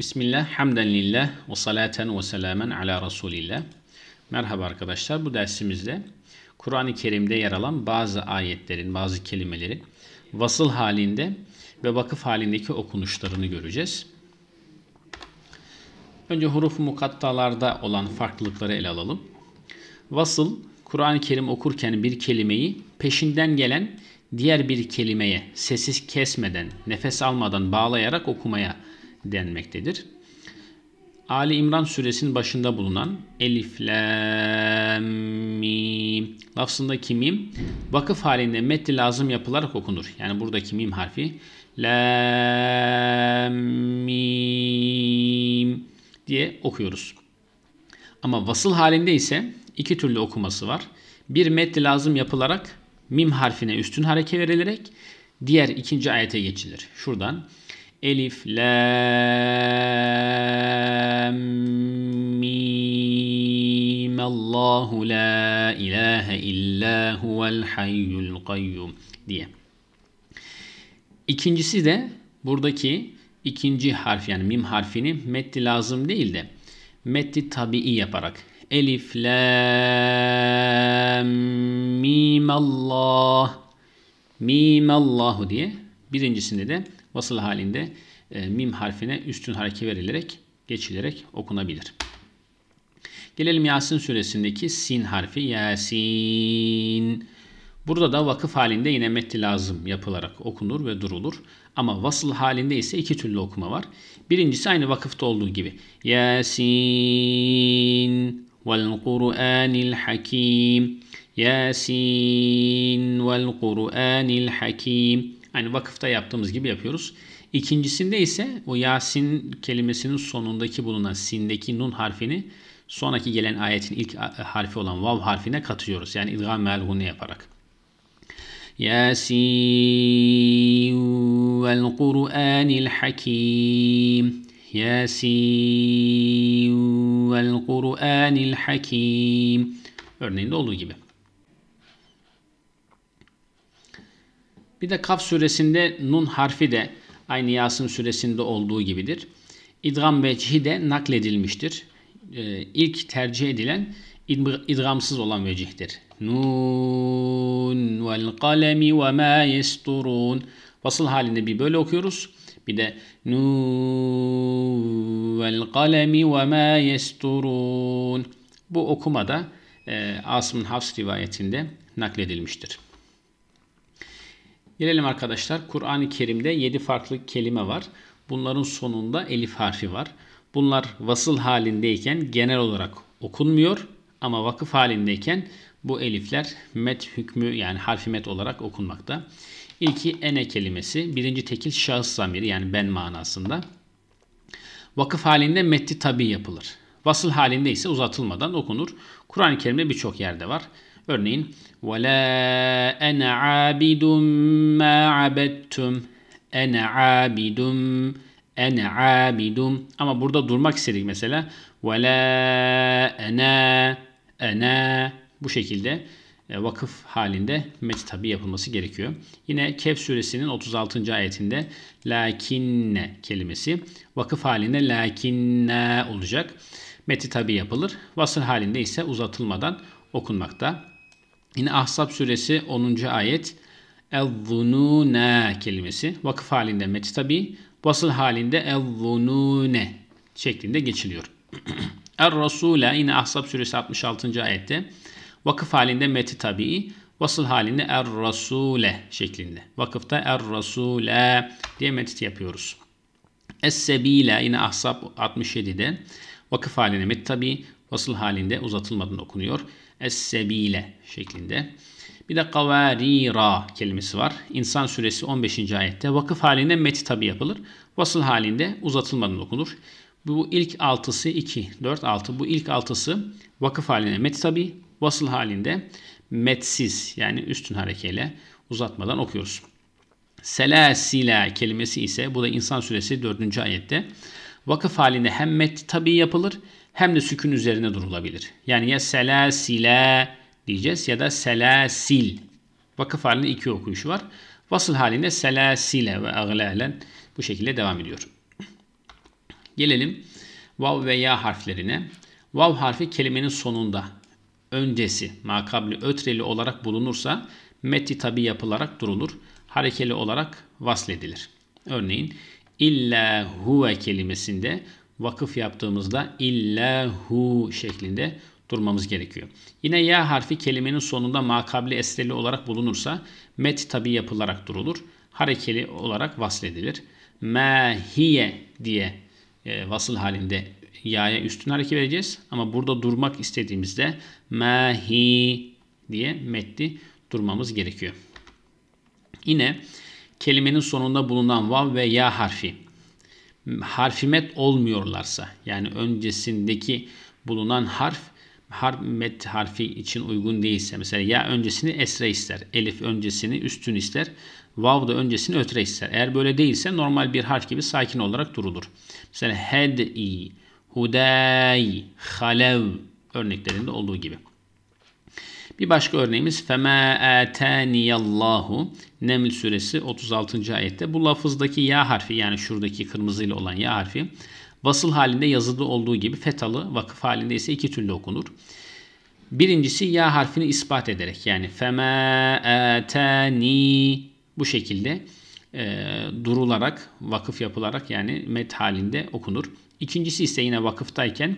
Bismillah, hamden lillah ve salaten ve selamen ala Resulillah. Merhaba arkadaşlar, bu dersimizde Kur'an-ı Kerim'de yer alan bazı ayetlerin, bazı kelimelerin vasıl halinde ve vakıf halindeki okunuşlarını göreceğiz. Önce huruf mukattalarda olan farklılıkları ele alalım. Vasıl, Kur'an-ı Kerim okurken bir kelimeyi peşinden gelen diğer bir kelimeye sessiz kesmeden, nefes almadan bağlayarak okumaya denmektedir. Ali İmran suresinin başında bulunan Elif, Lam, Mim lafzındaki mim vakıf halinde metni lazım yapılarak okunur. Yani buradaki mim harfi Lam, Mim diye okuyoruz. Ama vasıl halinde ise iki türlü okuması var. Bir metni lazım yapılarak mim harfine üstün hareke verilerek diğer ikinci ayete geçilir. Şuradan Elif, Lam, Mim, Allahu la ilahe illa huvel hayyul kayyum diye. İkincisi de buradaki ikinci harf yani mim harfini metni lazım değil de metni tabii yaparak Elif, Lam, Mim, Allah Mim, Allahu diye birincisinde de vasıl halinde e, mim harfine üstün hareke verilerek geçilerek okunabilir. Gelelim Yasin suresindeki sin harfi Yasin. Burada da vakıf halinde yine metti lazım yapılarak okunur ve durulur. Ama vasıl halinde ise iki türlü okuma var. Birincisi aynı vakıfta olduğu gibi. Yasin vel Kur'anil hakim. Yasin vel Kur'anil hakim. Hani vakıfta yaptığımız gibi yapıyoruz. İkincisinde ise o Yasin kelimesinin sonundaki bulunan sindeki nun harfini sonraki gelen ayetin ilk e, harfi olan vav harfine katıyoruz. Yani idgam melhune yaparak. Yasin vel Kur'anil hakim. Yasin vel Kur'anil hakim. Örneğinde olduğu gibi. Bir de Kaf suresinde nun harfi de aynı Yasin suresinde olduğu gibidir. İdgam vecihi de nakledilmiştir. Ee, ilk tercih edilen idgamsız olan vecihtir. Nun vel kalemi ve ma yesturun. Vasıl halinde bir böyle okuyoruz. Bir de nun vel kalemi ve ma yesturun. Bu okumada e, Asım'ın Hafs rivayetinde nakledilmiştir. Gelelim arkadaşlar. Kur'an-ı Kerim'de 7 farklı kelime var. Bunların sonunda elif harfi var. Bunlar vasıl halindeyken genel olarak okunmuyor ama vakıf halindeyken bu elifler met hükmü yani harfi met olarak okunmakta. İlki ene kelimesi birinci tekil şahıs zamiri yani ben manasında. Vakıf halinde metti tabi yapılır. Vasıl halinde ise uzatılmadan okunur. Kur'an-ı Kerim'de birçok yerde var. Örneğin وَلَا اَنَا عَابِدٌ مَا عَبَدْتُمْ اَنَا عَابِدٌ اَنَا عَابِدٌ Ama burada durmak istedik mesela. وَلَا اَنَا اَنَا Bu şekilde e, vakıf halinde met tabi yapılması gerekiyor. Yine Kehf suresinin 36. ayetinde lakinne kelimesi vakıf halinde lakinne olacak. Meti tabi yapılır. Vasıl halinde ise uzatılmadan okunmakta. Yine Ahzab suresi 10. ayet. El-zunune kelimesi. Vakıf halinde met tabi. Vasıl halinde el-zunune şeklinde geçiliyor. Er-rasule yine Ahzab suresi 66. ayette. Vakıf halinde meti tabi. Vasıl halinde er-rasule şeklinde. Vakıfta er-rasule diye metit yapıyoruz. Es-sebile yine Ahzab 67'de. Vakıf halinde meti tabi. Vasıl halinde uzatılmadan okunuyor. Es-Sebile şeklinde. Bir de kavarira kelimesi var. İnsan suresi 15. ayette vakıf halinde meti tabi yapılır. Vasıl halinde uzatılmadan okunur. Bu ilk altısı 2, 4, 6. Bu ilk altısı vakıf halinde meti tabi. Vasıl halinde metsiz yani üstün harekeyle uzatmadan okuyoruz. Selasila kelimesi ise bu da insan suresi 4. ayette vakıf halinde hem met tabi yapılır hem de sükun üzerine durulabilir. Yani ya selasile diyeceğiz ya da selasil. Vakıf halinde iki okuyuşu var. Vasıl halinde selasile ve aglalen bu şekilde devam ediyor. Gelelim vav ve ya harflerine. Vav harfi kelimenin sonunda, öncesi, makabli, ötreli olarak bulunursa metti tabi yapılarak durulur. Harekeli olarak vasledilir. Örneğin illa huve kelimesinde vakıf yaptığımızda illahu şeklinde durmamız gerekiyor. Yine ya harfi kelimenin sonunda makabli esreli olarak bulunursa met tabi yapılarak durulur. Harekeli olarak vasfedilir. Mahiye diye e, vasıl halinde ya'ya üstün hareket vereceğiz. Ama burada durmak istediğimizde mahi diye metti durmamız gerekiyor. Yine kelimenin sonunda bulunan vav ve ya harfi harfimet olmuyorlarsa yani öncesindeki bulunan harf harf met harfi için uygun değilse mesela ya öncesini esre ister elif öncesini üstün ister vav da öncesini ötre ister eğer böyle değilse normal bir harf gibi sakin olarak durulur mesela hedi hudai halev örneklerinde olduğu gibi bir başka örneğimiz feme آتَانِيَ اللّٰهُ Neml suresi 36. ayette. Bu lafızdaki ya harfi yani şuradaki kırmızıyla olan ya harfi vasıl halinde yazılı olduğu gibi fetalı vakıf halinde ise iki türlü okunur. Birincisi ya harfini ispat ederek yani feme eteni bu şekilde e, durularak vakıf yapılarak yani met halinde okunur. İkincisi ise yine vakıftayken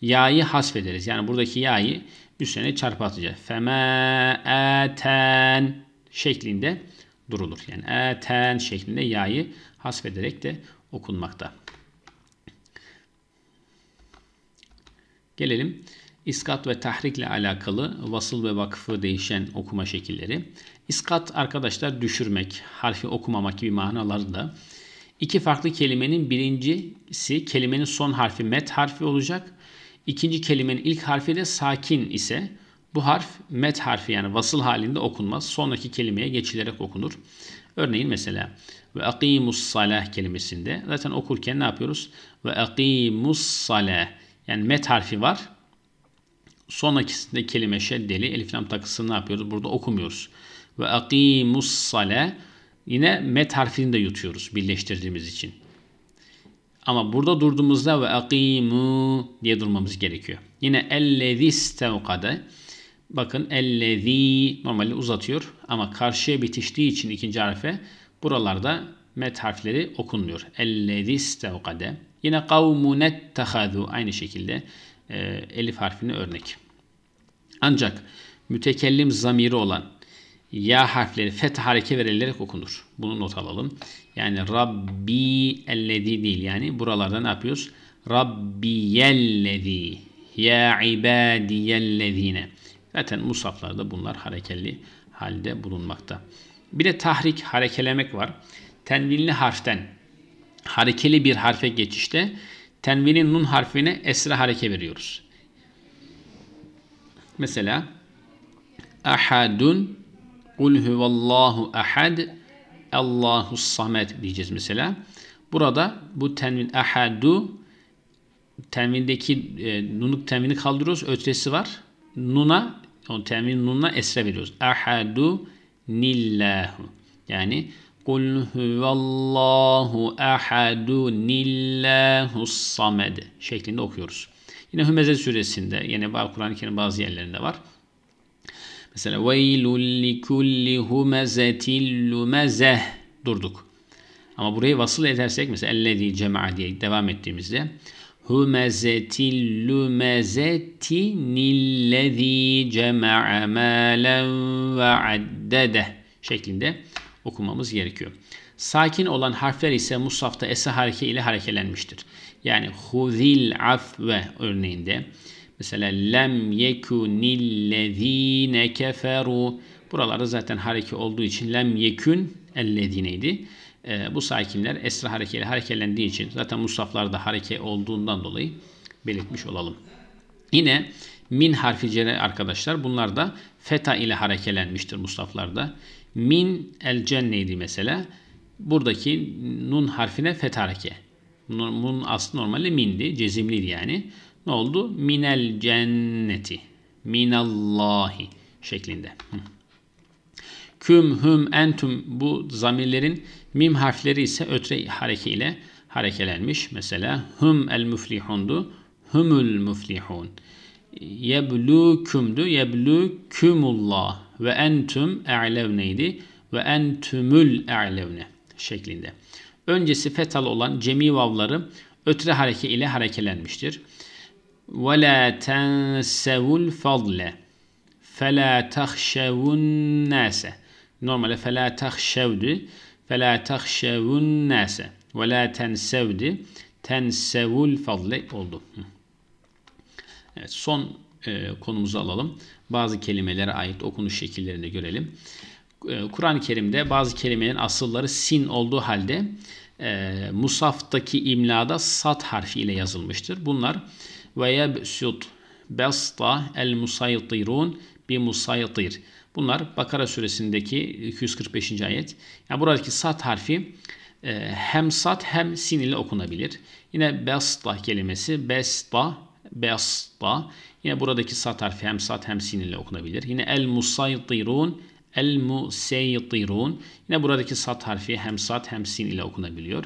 Ya'yı hasfederiz. Yani buradaki ya'yı üstüne çarpı atacağız. Feme eten şeklinde durulur. Yani eten şeklinde ya'yı hasfederek de okunmakta. Gelelim iskat ve tahrikle alakalı vasıl ve vakıfı değişen okuma şekilleri. İskat arkadaşlar düşürmek, harfi okumamak gibi manaları da. İki farklı kelimenin birincisi kelimenin son harfi met harfi olacak ikinci kelimenin ilk harfi de sakin ise bu harf met harfi yani vasıl halinde okunmaz. Sonraki kelimeye geçilerek okunur. Örneğin mesela ve akimus salah kelimesinde zaten okurken ne yapıyoruz? Ve akimus salah yani met harfi var. Sonrakisinde kelime şeddeli elif lam takısını ne yapıyoruz? Burada okumuyoruz. Ve akimus salah yine met harfini de yutuyoruz birleştirdiğimiz için. Ama burada durduğumuzda ve akimu diye durmamız gerekiyor. Yine ellezî stevkade. Bakın ellezî normalde uzatıyor ama karşıya bitiştiği için ikinci harfe buralarda met harfleri okunmuyor. Ellezî stevkade. Yine kavmunet tehadu aynı şekilde e, elif harfini örnek. Ancak mütekellim zamiri olan ya harfleri fetha hareke verilerek okunur. Bunu not alalım. Yani Rabbi ellezi değil. Yani buralarda ne yapıyoruz? Rabbiyellezi ya ibadiyellezine. Zaten musaflarda bunlar harekeli halde bulunmakta. Bir de tahrik, harekelemek var. Tenvinli harften harekeli bir harfe geçişte tenvinin nun harfine esra hareke veriyoruz. Mesela ahadun Kul huvallahu ehad Allahu samet diyeceğiz mesela. Burada bu tenvin ehadu tenvindeki e, nunuk tenvini kaldırıyoruz. Ötresi var. Nuna o tenvin nun'a esre veriyoruz. Ehadu nillahu. Yani kul huvallahu ehadu nillahu samed şeklinde okuyoruz. Yine Hümeze suresinde yine Kur'an-ı Kerim bazı yerlerinde var. Mesela veylul likulli humezetil lumezeh durduk. Ama burayı vasıl edersek mesela ellezî cema'a diye devam ettiğimizde humezetil lumezeti nillezî cema'a mâlen ve addede şeklinde okumamız gerekiyor. Sakin olan harfler ise musafta esa hareke ile harekelenmiştir. Yani huzil ve örneğinde Mesela lem yekunillezine keferu. Buralarda zaten hareke olduğu için lem yekun ellezineydi. E, bu sakinler esra harekeli harekelendiği için zaten musaflarda hareke olduğundan dolayı belirtmiş olalım. Yine min harfi cere arkadaşlar bunlar da feta ile harekelenmiştir musaflarda. Min el cenneydi mesela. Buradaki nun harfine feta hareke. Nun aslı normalde mindi, cezimli yani ne oldu? Minel cenneti. Minallahi şeklinde. Hı. Küm, hüm, entüm bu zamirlerin mim harfleri ise ötre hareke harekelenmiş. Mesela hüm el müflihundu. Hümül müflihun. Yeblükümdü. Yeblükümullah. Ve entüm e'levneydi. Ve entümül e'levne şeklinde. Öncesi fetal olan cemi vavları ötre hareke ile harekelenmiştir. وَلَا تَنْسَوُ الْفَضْلَ فَلَا تَخْشَوُ النَّاسَ Normalde فَلَا تَخْشَوْدü. فَلَا تَخْشَوُ النَّاسَ وَلَا تَنْسَوْدü. Tensevul fadle oldu. Evet, son e, konumuzu alalım. Bazı kelimelere ait okunuş şekillerini görelim. E, Kur'an-ı Kerim'de bazı kelimelerin asılları sin olduğu halde e, Musaf'taki imlada sat harfi ile yazılmıştır. Bunlar ve yebsut besta el musaytirun bi musaytir. Bunlar Bakara suresindeki 245. ayet. Yani buradaki sat harfi e, hem sat hem sin ile okunabilir. Yine besta kelimesi besta besta. Yine buradaki sat harfi hem sat hem sin ile okunabilir. Yine el musaytirun el musaytirun. Yine buradaki sat harfi hem sat hem sin ile okunabiliyor.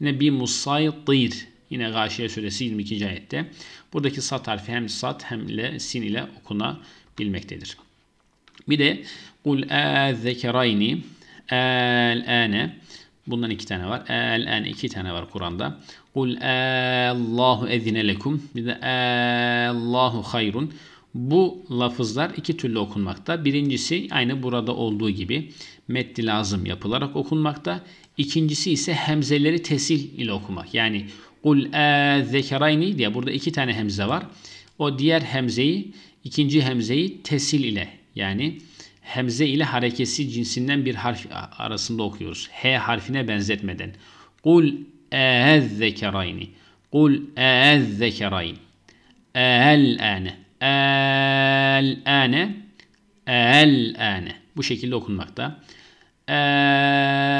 Yine bi musaytir Yine Gâşiye suresi 22. ayette. Buradaki sat harfi hem sat hem ile sin ile okunabilmektedir. Bir de kul âzekerayni el-âne Bundan iki tane var. El-âne iki tane var Kur'an'da. Kul Allahu ezine lekum. Bir de Allahu hayrun. Bu lafızlar iki türlü okunmakta. Birincisi aynı burada olduğu gibi meddi lazım yapılarak okunmakta. İkincisi ise hemzeleri tesil ile okumak. Yani Kul e zekerayni diye burada iki tane hemze var. O diğer hemzeyi, ikinci hemzeyi tesil ile yani hemze ile harekesi cinsinden bir harf arasında okuyoruz. H harfine benzetmeden. Kul e zekerayni. Kul e zekerayni. El-ane. El-ane. El-ane. Bu şekilde okunmakta.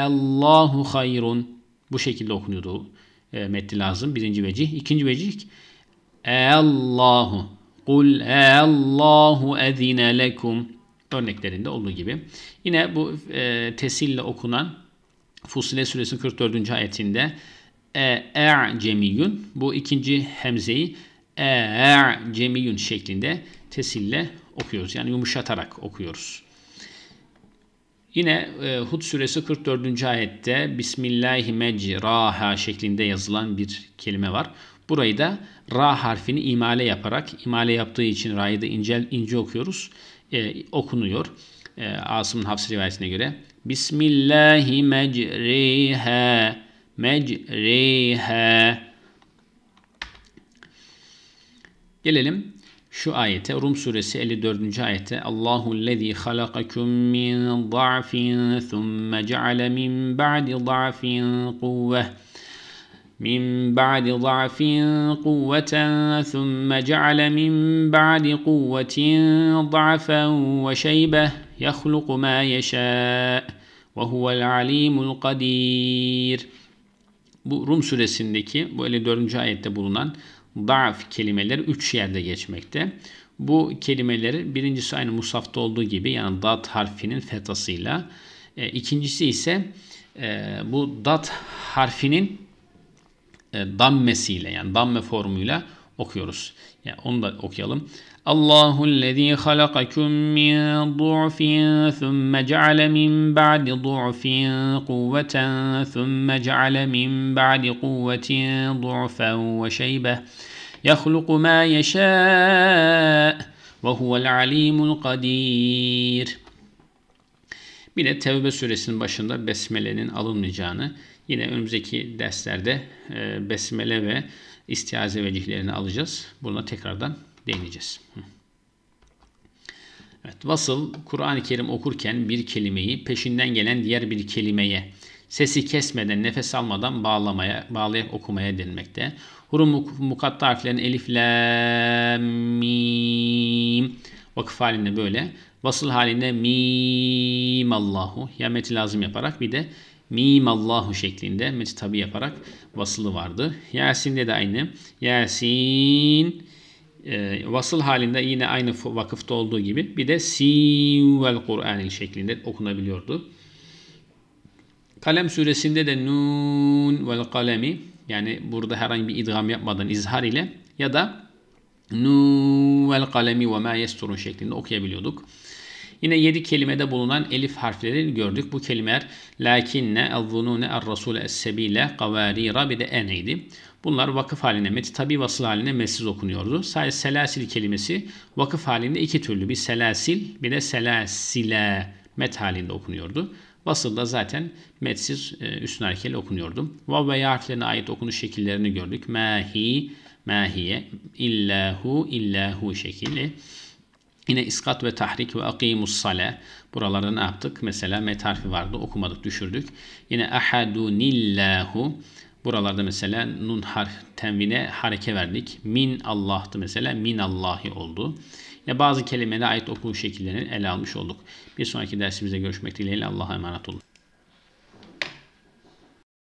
Allahu hayrun. Bu şekilde okunuyordu e, metni lazım. Birinci vecih. İkinci vecih Allahu Kul Allahu ezine lekum örneklerinde olduğu gibi. Yine bu e, tesille okunan Fusile suresinin 44. ayetinde e, e'cemiyun bu ikinci hemzeyi e, e'cemiyun şeklinde tesille okuyoruz. Yani yumuşatarak okuyoruz. Yine e, Hud suresi 44. ayette Bismillahimecraha şeklinde yazılan bir kelime var. Burayı da ra harfini imale yaparak, imale yaptığı için ra'yı da ince, ince okuyoruz. E, okunuyor. E, Asım'ın Hafs rivayetine göre. Bismillahimecreha mecreha Gelelim şu ayete Rum suresi 54. ayette Allahu lezî halakakum min da'fin thumma ceale min ba'di da'fin kuvveh من بعد ضعف قوة ثم جعل من بعد ve ضعفا وشيبة ma ما يشاء وهو العليم القدير Bu Rum suresindeki bu 54. ayette bulunan da'f kelimeleri 3 yerde geçmekte. Bu kelimeleri birincisi aynı Musaf'ta olduğu gibi yani dat harfinin fetasıyla. E, ikincisi ise e, bu dat harfinin e, dammesiyle yani damme formuyla okuyoruz. Yani onu da okuyalım. Allahu lezî halakakum min du'fin thumme ce'ale min ba'di du'fin kuvveten thumme ce'ale min ba'di kuvvetin du'fen ve şeybeh yahluku ma yeşâ ve huvel alimul kadir. Bir de Tevbe suresinin başında Besmele'nin alınmayacağını yine önümüzdeki derslerde e, Besmele ve istiaze velihlerini alacağız. Buna tekrardan değineceğiz. Evet, vasıl Kur'an-ı Kerim okurken bir kelimeyi peşinden gelen diğer bir kelimeye sesi kesmeden, nefes almadan bağlamaya, bağlayıp okumaya denmekte. Hurum mukatta harflerin elif, lam, mim vakıf halinde böyle. Vasıl halinde mim Allahu ya meti lazım yaparak bir de mim Allahu şeklinde tabi yaparak vasılı vardı. Yasin'de de aynı. Yasin e, vasıl halinde yine aynı vakıfta olduğu gibi bir de sivel Kur'anil şeklinde okunabiliyordu. Kalem suresinde de nun vel kalemi yani burada herhangi bir idgam yapmadan izhar ile ya da Nun vel kalemi ve ma yesturun şeklinde okuyabiliyorduk. Yine 7 kelimede bulunan elif harflerini gördük. Bu kelimeler lakinne, ezzunune, er-rasule, es-sebile, kavarira bir de eneydi. Bunlar vakıf haline, met tabi vasıl haline mesiz okunuyordu. Sadece selasil kelimesi vakıf halinde iki türlü bir selasil bir de selasile met halinde okunuyordu. da zaten metsiz e, üstün harekeli okunuyordu. Vav ve harflerine ait okunuş şekillerini gördük. Mahi, mahiye, illahu, illahu şekli. Yine iskat ve tahrik ve akimus sale. Buralarda ne yaptık? Mesela met harfi vardı. Okumadık, düşürdük. Yine ahadunillahu. Buralarda mesela nun harf tenvine hareke verdik. Min Allah'tı mesela. Min Allahi oldu. Yine bazı kelimelere ait okunuş şekillerini ele almış olduk. Bir sonraki dersimizde görüşmek dileğiyle. Allah'a emanet olun.